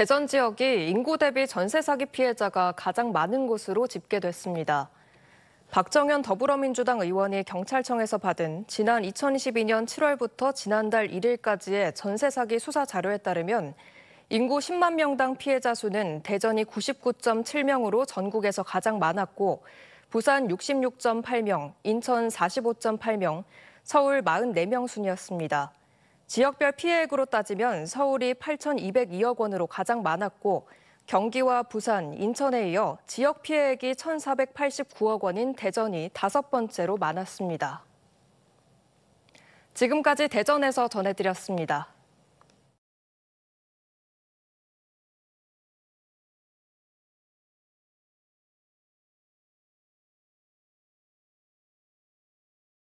대전 지역이 인구 대비 전세 사기 피해자가 가장 많은 곳으로 집계됐습니다. 박정현 더불어민주당 의원이 경찰청에서 받은 지난 2022년 7월부터 지난달 1일까지의 전세 사기 수사 자료에 따르면 인구 10만 명당 피해자 수는 대전이 99.7명으로 전국에서 가장 많았고 부산 66.8명, 인천 45.8명, 서울 44명 순이었습니다. 지역별 피해액으로 따지면 서울이 8,202억 원으로 가장 많았고 경기와 부산, 인천에 이어 지역 피해액이 1,489억 원인 대전이 다섯 번째로 많았습니다. 지금까지 대전에서 전해드렸습니다.